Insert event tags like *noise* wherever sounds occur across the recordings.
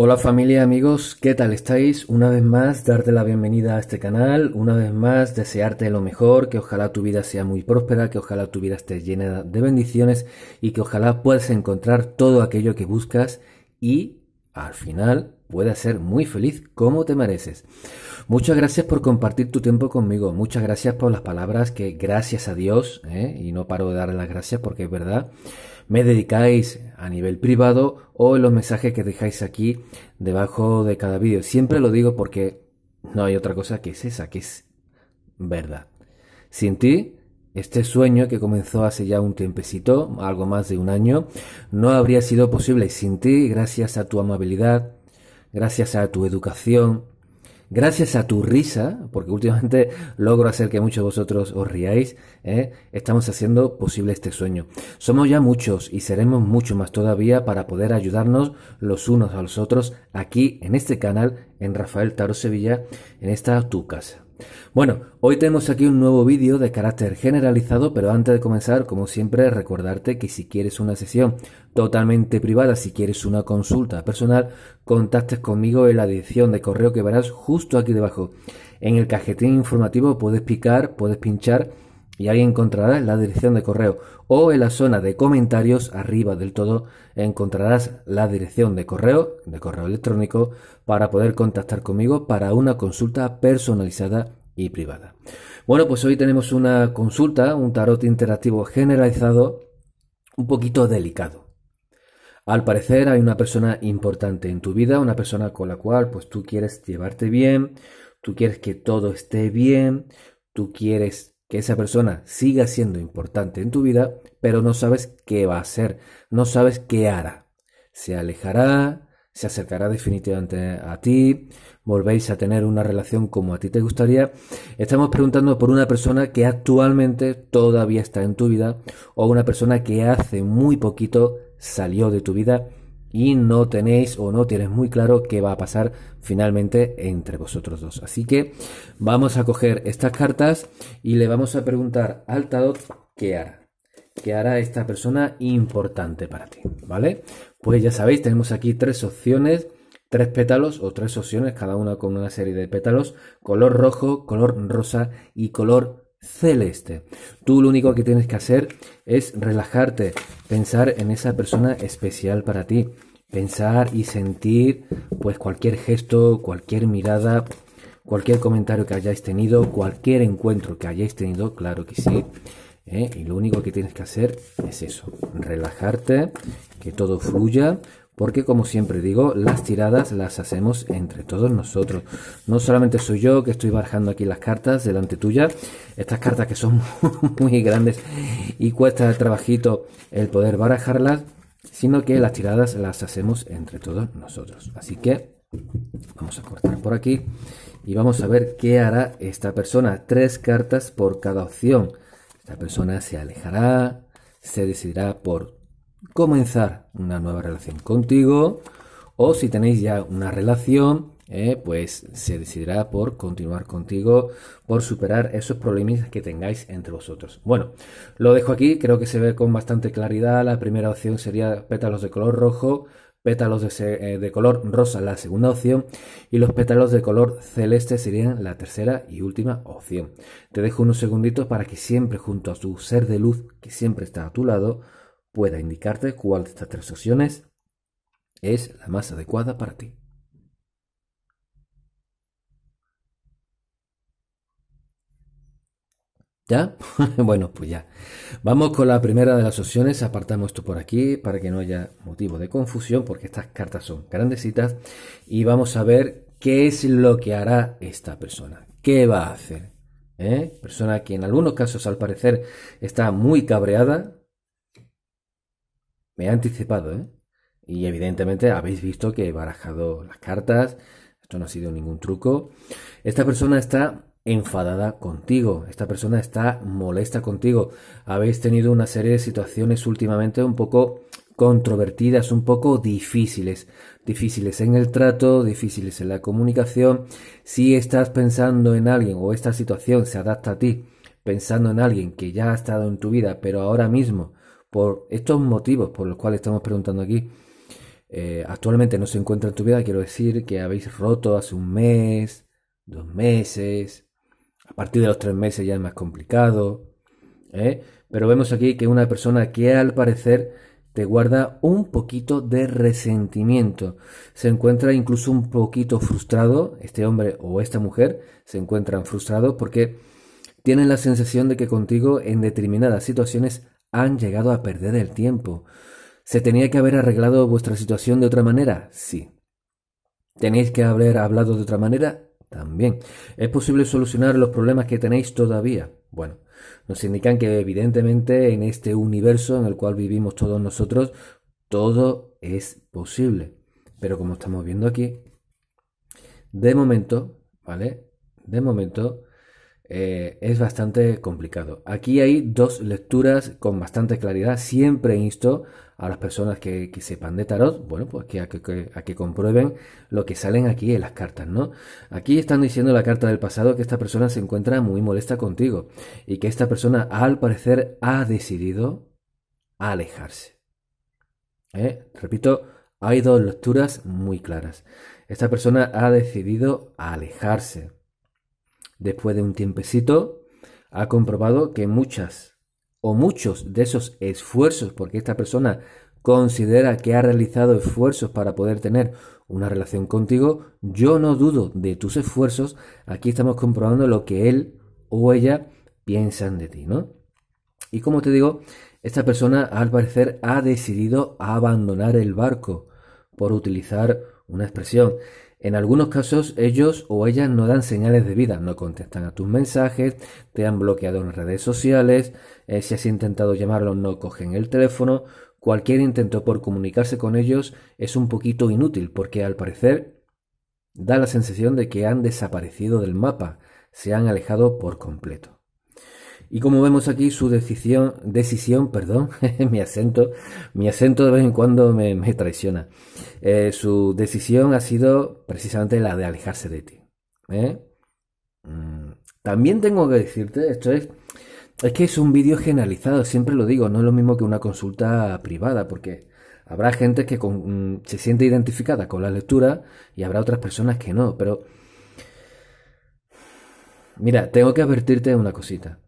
Hola familia, amigos, ¿qué tal estáis? Una vez más, darte la bienvenida a este canal, una vez más, desearte lo mejor, que ojalá tu vida sea muy próspera, que ojalá tu vida esté llena de bendiciones y que ojalá puedas encontrar todo aquello que buscas y, al final, Puedes ser muy feliz como te mereces. Muchas gracias por compartir tu tiempo conmigo. Muchas gracias por las palabras que gracias a Dios, ¿eh? y no paro de darle las gracias porque es verdad, me dedicáis a nivel privado o en los mensajes que dejáis aquí debajo de cada vídeo. Siempre lo digo porque no hay otra cosa que es esa, que es verdad. Sin ti, este sueño que comenzó hace ya un tiempecito, algo más de un año, no habría sido posible sin ti, gracias a tu amabilidad, gracias a tu educación, gracias a tu risa, porque últimamente *laughs* logro hacer que muchos de vosotros os riáis, ¿eh? estamos haciendo posible este sueño. Somos ya muchos y seremos mucho más todavía para poder ayudarnos los unos a los otros aquí en este canal, en Rafael Taro Sevilla, en esta tu casa. Bueno, hoy tenemos aquí un nuevo vídeo de carácter generalizado, pero antes de comenzar, como siempre, recordarte que si quieres una sesión totalmente privada, si quieres una consulta personal, contactes conmigo en la dirección de correo que verás justo aquí debajo. En el cajetín informativo puedes picar, puedes pinchar y ahí encontrarás la dirección de correo o en la zona de comentarios arriba del todo encontrarás la dirección de correo de correo electrónico para poder contactar conmigo para una consulta personalizada y privada. Bueno, pues hoy tenemos una consulta, un tarot interactivo generalizado un poquito delicado. Al parecer hay una persona importante en tu vida, una persona con la cual pues tú quieres llevarte bien, tú quieres que todo esté bien, tú quieres que esa persona siga siendo importante en tu vida, pero no sabes qué va a hacer, no sabes qué hará. Se alejará, se acercará definitivamente a ti, volvéis a tener una relación como a ti te gustaría. Estamos preguntando por una persona que actualmente todavía está en tu vida o una persona que hace muy poquito salió de tu vida y no tenéis o no tienes muy claro qué va a pasar finalmente entre vosotros dos. Así que vamos a coger estas cartas y le vamos a preguntar al tarot qué hará. ¿Qué hará esta persona importante para ti? ¿Vale? Pues ya sabéis, tenemos aquí tres opciones, tres pétalos o tres opciones, cada una con una serie de pétalos, color rojo, color rosa y color celeste. Tú lo único que tienes que hacer es relajarte, pensar en esa persona especial para ti, pensar y sentir pues cualquier gesto, cualquier mirada, cualquier comentario que hayáis tenido, cualquier encuentro que hayáis tenido, claro que sí. ¿eh? Y lo único que tienes que hacer es eso, relajarte, que todo fluya, porque como siempre digo, las tiradas las hacemos entre todos nosotros. No solamente soy yo que estoy barajando aquí las cartas delante tuya, estas cartas que son *laughs* muy grandes y cuesta el trabajito el poder barajarlas, sino que las tiradas las hacemos entre todos nosotros. Así que vamos a cortar por aquí y vamos a ver qué hará esta persona. Tres cartas por cada opción. La persona se alejará, se decidirá por comenzar una nueva relación contigo o si tenéis ya una relación, eh, pues se decidirá por continuar contigo, por superar esos problemas que tengáis entre vosotros. Bueno, lo dejo aquí, creo que se ve con bastante claridad. La primera opción sería pétalos de color rojo, pétalos eh, de, color rosa la segunda opción y los pétalos de color celeste serían la tercera y última opción. Te dejo unos segunditos para que siempre junto a tu ser de luz que siempre está a tu lado pueda indicarte cuál de estas tres opciones es la más adecuada para ti. ¿Ya? *laughs* bueno, pues ya. Vamos con la primera de las opciones. Apartamos esto por aquí para que no haya motivo de confusión, porque estas cartas son grandecitas. Y vamos a ver qué es lo que hará esta persona. ¿Qué va a hacer? ¿Eh? Persona que en algunos casos, al parecer, está muy cabreada. Me ha anticipado, ¿eh? Y evidentemente habéis visto que he barajado las cartas. Esto no ha sido ningún truco. Esta persona está enfadada contigo, esta persona está molesta contigo, habéis tenido una serie de situaciones últimamente un poco controvertidas, un poco difíciles, difíciles en el trato, difíciles en la comunicación. Si estás pensando en alguien o esta situación se adapta a ti, pensando en alguien que ya ha estado en tu vida, pero ahora mismo, por estos motivos por los cuales estamos preguntando aquí, eh, actualmente no se encuentra en tu vida, quiero decir que habéis roto hace un mes, dos meses, a partir de los tres meses ya es más complicado. ¿eh? Pero vemos aquí que una persona que al parecer te guarda un poquito de resentimiento. Se encuentra incluso un poquito frustrado, este hombre o esta mujer se encuentran frustrados porque tienen la sensación de que contigo en determinadas situaciones han llegado a perder el tiempo. ¿Se tenía que haber arreglado vuestra situación de otra manera? Sí. ¿Tenéis que haber hablado de otra manera? también. ¿Es posible solucionar los problemas que tenéis todavía? Bueno, nos indican que evidentemente en este universo en el cual vivimos todos nosotros, todo es posible. Pero como estamos viendo aquí, de momento, ¿vale? De momento eh, es bastante complicado. Aquí hay dos lecturas con bastante claridad. Siempre insto a las personas que, sepan de tarot, bueno, pues que a, que que comprueben lo que salen aquí en las cartas, ¿no? Aquí están diciendo la carta del pasado que esta persona se encuentra muy molesta contigo y que esta persona al parecer ha decidido alejarse. ¿Eh? Repito, hay dos lecturas muy claras. Esta persona ha decidido alejarse. Después de un tiempecito, ha comprobado que muchas o muchos de esos esfuerzos, porque esta persona considera que ha realizado esfuerzos para poder tener una relación contigo, yo no dudo de tus esfuerzos. Aquí estamos comprobando lo que él o ella piensan de ti, ¿no? Y como te digo, esta persona al parecer ha decidido abandonar el barco, por utilizar una expresión. En algunos casos ellos o ellas no dan señales de vida, no contestan a tus mensajes, te han bloqueado en redes sociales, eh, si has intentado llamarlos no cogen el teléfono, cualquier intento por comunicarse con ellos es un poquito inútil porque al parecer da la sensación de que han desaparecido del mapa, se han alejado por completo. Y como vemos aquí, su decisión, decisión, perdón, *laughs* mi acento, mi acento de vez en cuando me, traiciona. Eh, su decisión ha sido precisamente la de alejarse de ti. ¿eh? Mm, también tengo que decirte, esto es, es que es un vídeo generalizado, siempre lo digo, no es lo mismo que una consulta privada, porque habrá gente que mm, se siente identificada con la lectura y habrá otras personas que no, pero... Mira, tengo que advertirte una cosita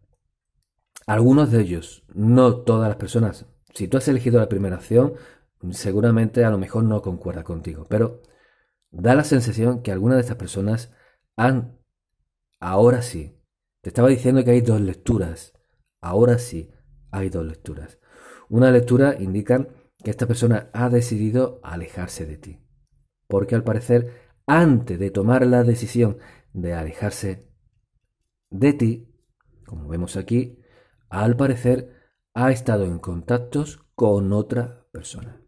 algunos de ellos, no todas las personas. Si tú has elegido la primera acción, seguramente a lo mejor no concuerda contigo, pero da la sensación que algunas de estas personas han, ahora sí, te estaba diciendo que hay dos lecturas, ahora sí, hay dos lecturas. Una lectura indica que esta persona ha decidido alejarse de ti, porque al parecer, antes de tomar la decisión de alejarse de ti, como vemos aquí, al parecer, ha estado en contactos con otra persona.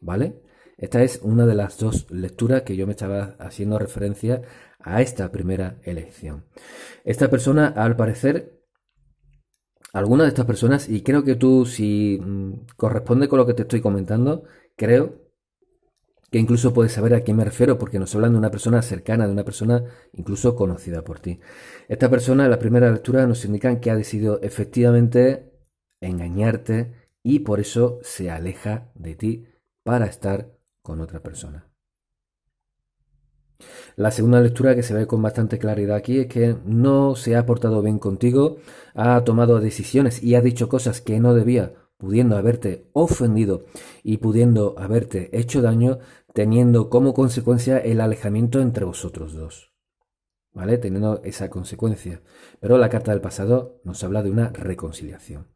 ¿Vale? Esta es una de las dos lecturas que yo me estaba haciendo referencia a esta primera elección. Esta persona, al parecer, alguna de estas personas, y creo que tú, si mm, corresponde con lo que te estoy comentando, creo que incluso puedes saber a quién me refiero porque nos hablan de una persona cercana, de una persona incluso conocida por ti. Esta persona en la primera lectura nos indican que ha decidido efectivamente engañarte y por eso se aleja de ti para estar con otra persona. La segunda lectura que se ve con bastante claridad aquí es que no se ha portado bien contigo, ha tomado decisiones y ha dicho cosas que no debía pudiendo haberte ofendido y pudiendo haberte hecho daño, teniendo como consecuencia el alejamiento entre vosotros dos. ¿Vale? Teniendo esa consecuencia. Pero la carta del pasado nos habla de una reconciliación.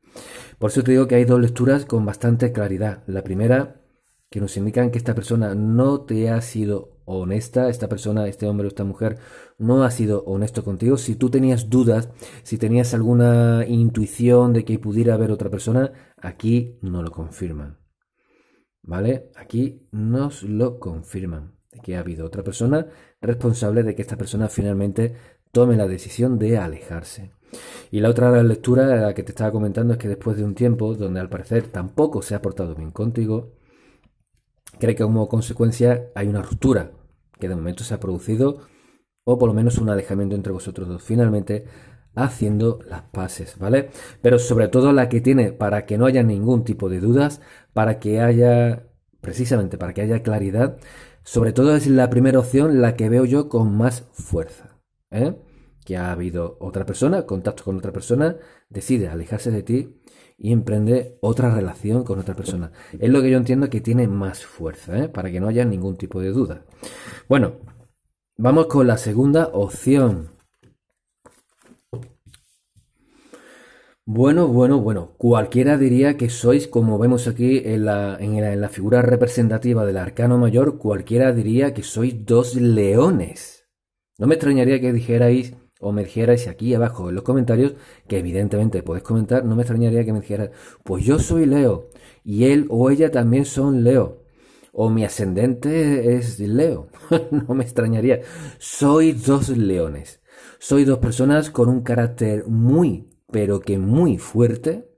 Por eso te digo que hay dos lecturas con bastante claridad. La primera, que nos indican que esta persona no te ha sido honesta, esta persona, este hombre o esta mujer no ha sido honesto contigo, si tú tenías dudas, si tenías alguna intuición de que pudiera haber otra persona, aquí no lo confirman. ¿Vale? Aquí nos lo confirman de que ha habido otra persona responsable de que esta persona finalmente tome la decisión de alejarse. Y la otra lectura la que te estaba comentando es que después de un tiempo donde al parecer tampoco se ha portado bien contigo, cree que como consecuencia hay una ruptura que de momento se ha producido, o por lo menos un alejamiento entre vosotros dos. Finalmente, haciendo las paces, ¿vale? Pero sobre todo la que tiene para que no haya ningún tipo de dudas, para que haya, precisamente para que haya claridad, sobre todo es la primera opción la que veo yo con más fuerza, ¿eh? Que ha habido otra persona, contacto con otra persona, decide alejarse de ti y emprende otra relación con otra persona. Es lo que yo entiendo que tiene más fuerza, ¿eh? para que no haya ningún tipo de duda. Bueno, vamos con la segunda opción. Bueno, bueno, bueno, cualquiera diría que sois, como vemos aquí en la, en, la, en la, figura representativa del arcano mayor, cualquiera diría que sois dos leones. No me extrañaría que dijerais o me dijerais aquí abajo en los comentarios, que evidentemente podéis comentar, no me extrañaría que me dijerais, pues yo soy Leo y él o ella también son Leo. O mi ascendente es Leo. *laughs* no me extrañaría. Soy dos leones. Soy dos personas con un carácter muy, pero que muy fuerte.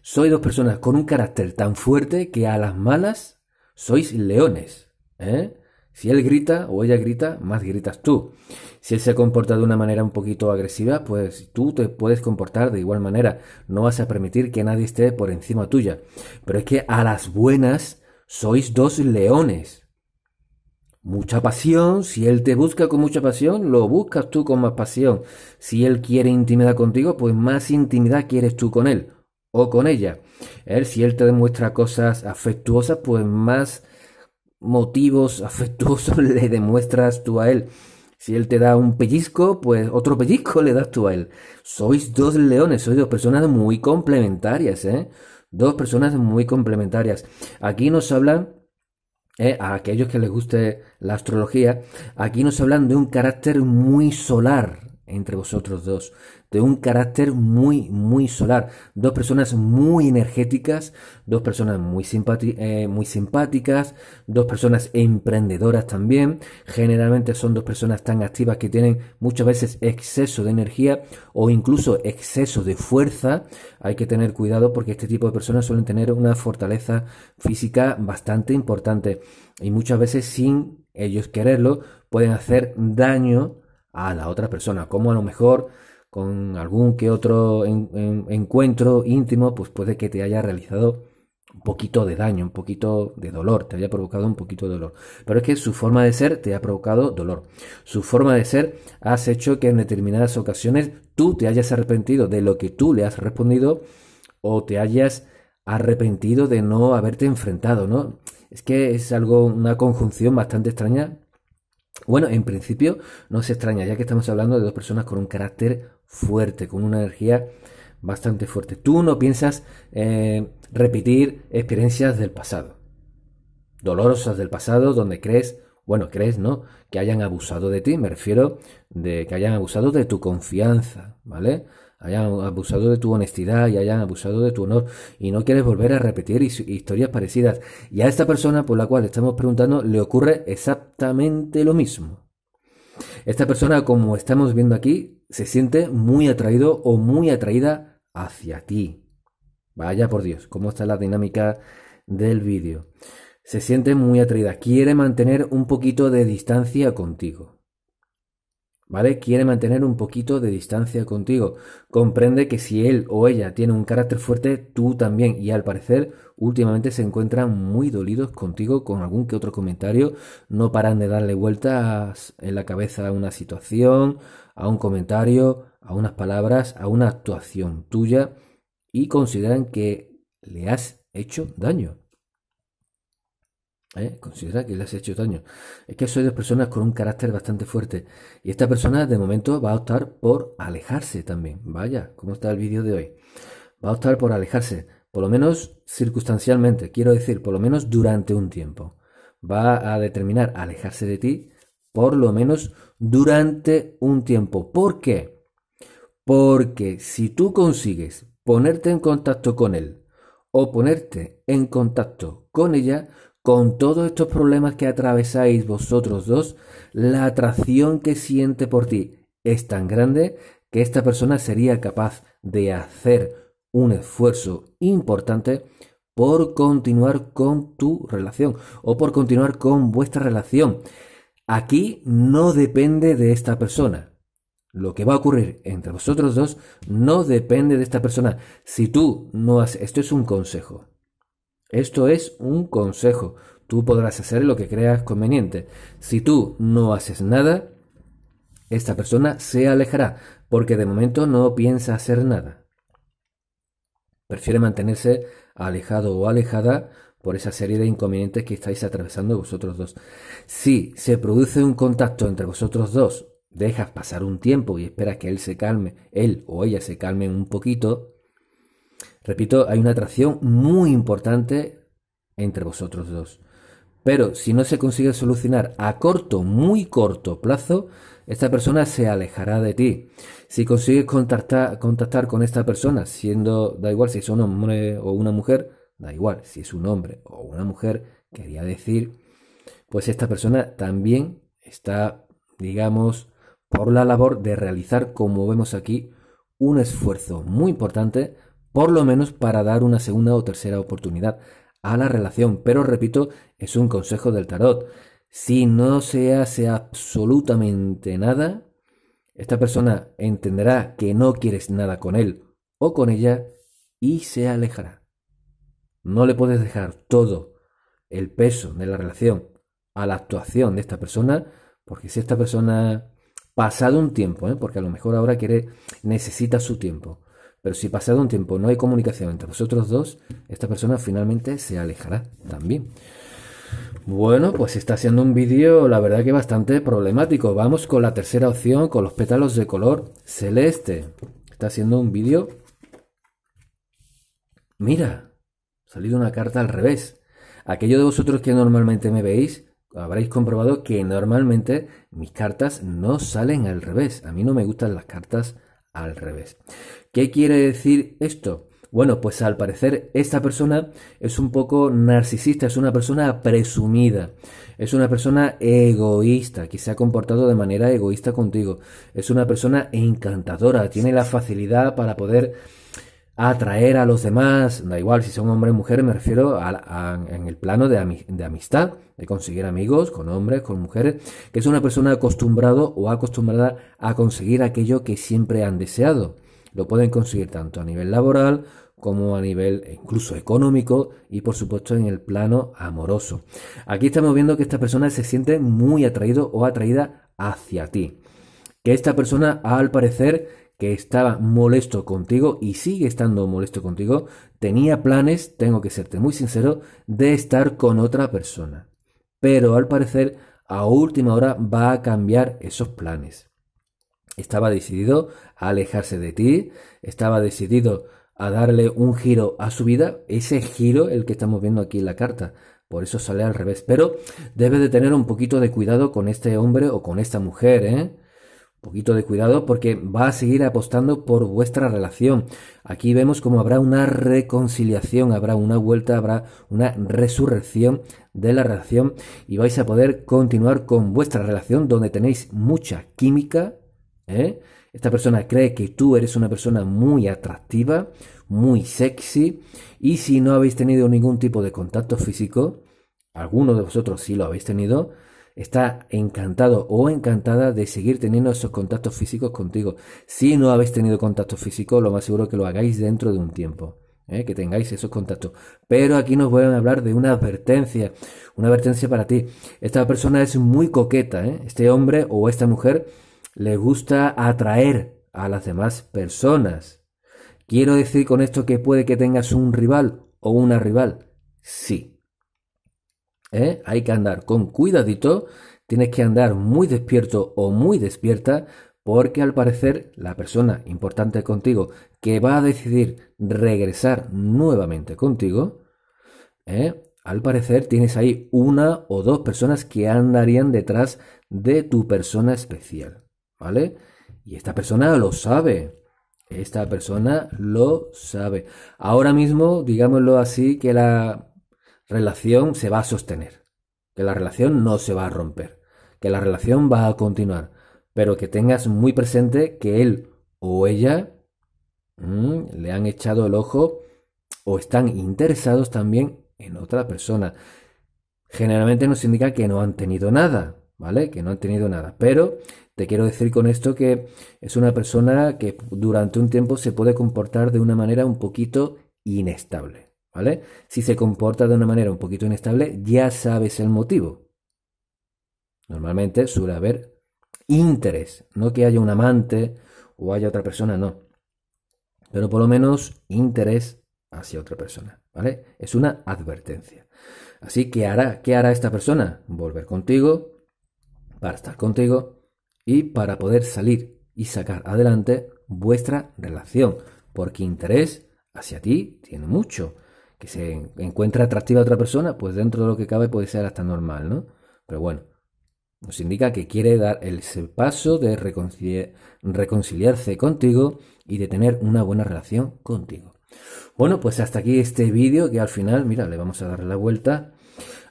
Soy dos personas con un carácter tan fuerte que a las malas sois leones. ¿eh? Si él grita o ella grita, más gritas tú. Si él se comporta de una manera un poquito agresiva, pues tú te puedes comportar de igual manera. No vas a permitir que nadie esté por encima tuya. Pero es que a las buenas sois dos leones. Mucha pasión, si él te busca con mucha pasión, lo buscas tú con más pasión. Si él quiere intimidad contigo, pues más intimidad quieres tú con él o con ella. Él, si él te demuestra cosas afectuosas, pues más motivos *laughs* afectuosos le demuestras tú a él. Si él te da un pellizco, pues otro pellizco le das tú a él. Sois dos leones, sois dos personas muy complementarias, ¿eh? Dos personas muy complementarias. Aquí nos hablan, ¿eh? a aquellos que les guste la astrología, aquí nos hablan de un carácter muy solar, entre vosotros dos, de un carácter muy, muy solar, dos personas muy energéticas, dos personas muy, eh, muy simpáticas, dos personas emprendedoras también, generalmente son dos personas tan activas que tienen muchas veces exceso de energía o incluso exceso de fuerza, hay que tener cuidado porque este tipo de personas suelen tener una fortaleza física bastante importante y muchas veces sin ellos quererlo pueden hacer daño a la otra persona, como a lo mejor con algún que otro encuentro íntimo, pues puede que te haya realizado un poquito de daño, un poquito de dolor, te haya provocado un poquito de dolor. Pero es que su forma de ser te ha provocado dolor. Su forma de ser has hecho que en determinadas ocasiones tú te hayas arrepentido de lo que tú le has respondido o te hayas arrepentido de no haberte enfrentado, ¿no? Es que es algo, una conjunción bastante extraña bueno, en principio no se extraña, ya que estamos hablando de dos personas con un carácter fuerte, con una energía bastante fuerte. Tú no piensas eh, repetir experiencias del pasado, dolorosas del pasado, donde crees, bueno, crees, ¿no? Que hayan abusado de ti, me refiero de que hayan abusado de tu confianza, ¿vale? hayan abusado de tu honestidad y hayan abusado de tu honor y no quieres volver a repetir historias parecidas. Y a esta persona por la cual estamos preguntando le ocurre exactamente lo mismo. Esta persona, como estamos viendo aquí, se siente muy atraído o muy atraída hacia ti. Vaya por Dios, cómo está la dinámica del vídeo. Se siente muy atraída, quiere mantener un poquito de distancia contigo. ¿vale? Quiere mantener un poquito de distancia contigo. Comprende que si él o ella tiene un carácter fuerte, tú también. Y al parecer, últimamente se encuentran muy dolidos contigo con algún que otro comentario. No paran de darle vueltas en la cabeza a una situación, a un comentario, a unas palabras, a una actuación tuya. Y consideran que le has hecho daño. ¿Eh? Considera que le has hecho daño. Es que soy dos personas con un carácter bastante fuerte. Y esta persona de momento va a optar por alejarse también. Vaya, ¿cómo está el vídeo de hoy? Va a optar por alejarse, por lo menos circunstancialmente, quiero decir, por lo menos durante un tiempo. Va a determinar alejarse de ti, por lo menos durante un tiempo. ¿Por qué? Porque si tú consigues ponerte en contacto con él o ponerte en contacto con ella, con todos estos problemas que atravesáis vosotros dos, la atracción que siente por ti es tan grande que esta persona sería capaz de hacer un esfuerzo importante por continuar con tu relación o por continuar con vuestra relación. Aquí no depende de esta persona. Lo que va a ocurrir entre vosotros dos no depende de esta persona. Si tú no has... Esto es un consejo. Esto es un consejo. Tú podrás hacer lo que creas conveniente. Si tú no haces nada, esta persona se alejará, porque de momento no piensa hacer nada. Prefiere mantenerse alejado o alejada por esa serie de inconvenientes que estáis atravesando vosotros dos. Si se produce un contacto entre vosotros dos, dejas pasar un tiempo y esperas que él se calme, él o ella se calme un poquito, Repito, hay una atracción muy importante entre vosotros dos. Pero si no se consigue solucionar a corto, muy corto plazo, esta persona se alejará de ti. Si consigues contactar, contactar con esta persona, siendo, da igual si es un hombre o una mujer, da igual si es un hombre o una mujer, quería decir, pues esta persona también está, digamos, por la labor de realizar, como vemos aquí, un esfuerzo muy importante por lo menos para dar una segunda o tercera oportunidad a la relación. Pero repito, es un consejo del tarot. Si no se hace absolutamente nada, esta persona entenderá que no quieres nada con él o con ella y se alejará. No le puedes dejar todo el peso de la relación a la actuación de esta persona, porque si esta persona pasado un tiempo, ¿eh? porque a lo mejor ahora quiere necesita su tiempo, pero si pasado un tiempo no hay comunicación entre vosotros dos, esta persona finalmente se alejará también. Bueno, pues está haciendo un vídeo, la verdad que bastante problemático. Vamos con la tercera opción, con los pétalos de color celeste. Está haciendo un vídeo... Mira, ha salido una carta al revés. Aquello de vosotros que normalmente me veis, habréis comprobado que normalmente mis cartas no salen al revés. A mí no me gustan las cartas al revés. ¿Qué quiere decir esto? Bueno, pues al parecer esta persona es un poco narcisista, es una persona presumida, es una persona egoísta, que se ha comportado de manera egoísta contigo, es una persona encantadora, tiene la facilidad para poder atraer a los demás, da igual si son hombre o mujer, me refiero en el plano de, de, amistad, de conseguir amigos con hombres, con mujeres, que es una persona acostumbrado o acostumbrada a conseguir aquello que siempre han deseado. Lo pueden conseguir tanto a nivel laboral como a nivel e incluso económico y por supuesto en el plano amoroso. Aquí estamos viendo que esta persona se siente muy atraído o atraída hacia ti. Que esta persona al parecer que estaba molesto contigo y sigue estando molesto contigo, tenía planes, tengo que serte muy sincero, de estar con otra persona. Pero al parecer a última hora va a cambiar esos planes. Estaba decidido a alejarse de ti, estaba decidido a darle un giro a su vida, ese giro el que estamos viendo aquí en la carta. Por eso sale al revés. Pero debe de tener un poquito de cuidado con este hombre o con esta mujer, ¿eh? Un poquito de cuidado porque va a seguir apostando por vuestra relación. Aquí vemos como habrá una reconciliación, habrá una vuelta, habrá una resurrección de la relación y vais a poder continuar con vuestra relación donde tenéis mucha química, ¿eh? Esta persona cree que tú eres una persona muy atractiva, muy sexy, y si no habéis tenido ningún tipo de contacto físico, alguno de vosotros sí lo habéis tenido, está encantado o encantada de seguir teniendo esos contactos físicos contigo. Si no habéis tenido contacto físico, lo más seguro que lo hagáis dentro de un tiempo. ¿eh? que tengáis esos contactos. Pero aquí nos voy a hablar de una advertencia, una advertencia para ti. Esta persona es muy coqueta, ¿eh? este hombre o esta mujer le gusta atraer a las demás personas. ¿Quiero decir con esto que puede que tengas un rival o una rival? Sí. ¿Eh? Hay que andar con cuidadito, tienes que andar muy despierto o muy despierta porque al parecer la persona importante contigo que va a decidir regresar nuevamente contigo, ¿eh? al parecer tienes ahí una o dos personas que andarían detrás de tu persona especial. ¿vale? Y esta persona lo sabe. Esta persona lo sabe. Ahora mismo, digámoslo así, que la relación se va a sostener. Que la relación no se va a romper. Que la relación va a continuar. Pero que tengas muy presente que él o ella mm, le han echado el ojo o están interesados también en otra persona. Generalmente nos indica que no han tenido nada, ¿vale? Que no han tenido nada. Pero te quiero decir con esto que es una persona que durante un tiempo se puede comportar de una manera un poquito inestable, ¿vale? Si se comporta de una manera un poquito inestable, ya sabes el motivo. Normalmente suele haber interés, no que haya un amante o haya otra persona, no. Pero por lo menos interés hacia otra persona, ¿vale? Es una advertencia. Así que hará, ¿qué hará esta persona? Volver contigo, para estar contigo, y para poder salir y sacar adelante vuestra relación, porque interés hacia ti tiene mucho. Que se encuentra atractiva a otra persona, pues dentro de lo que cabe puede ser hasta normal, ¿no? Pero bueno, nos indica que quiere dar el paso de reconciliarse contigo y de tener una buena relación contigo. Bueno, pues hasta aquí este vídeo que al final, mira, le vamos a dar la vuelta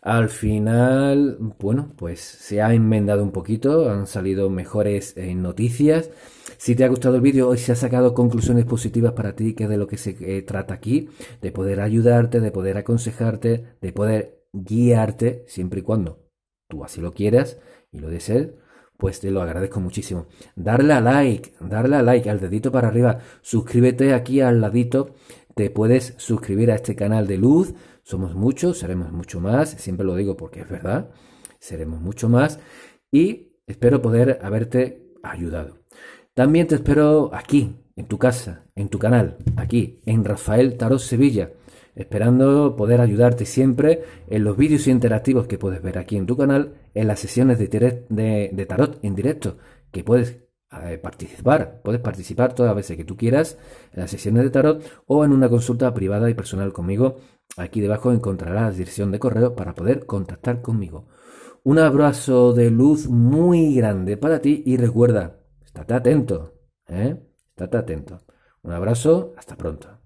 al final, bueno, pues se ha enmendado un poquito, han salido mejores eh, noticias. Si te ha gustado el vídeo, y se ha sacado conclusiones positivas para ti, que es de lo que se eh, trata aquí, de poder ayudarte, de poder aconsejarte, de poder guiarte, siempre y cuando tú así lo quieras y lo desees, pues te lo agradezco muchísimo. Darle a like, darle a like, al dedito para arriba, suscríbete aquí al ladito te puedes suscribir a este canal de luz. Somos muchos, seremos mucho más. Siempre lo digo porque es verdad. Seremos mucho más. Y espero poder haberte ayudado. También te espero aquí, en tu casa, en tu canal, aquí, en Rafael Tarot Sevilla, esperando poder ayudarte siempre en los vídeos interactivos que puedes ver aquí en tu canal, en las sesiones de, tarot en directo que puedes eh, participar. Puedes participar todas las veces que tú quieras en las sesiones de tarot o en una consulta privada y personal conmigo. Aquí debajo encontrarás dirección de correo para poder contactar conmigo. Un abrazo de luz muy grande para ti y recuerda, estate atento. ¿eh? Estate atento. Un abrazo, hasta pronto.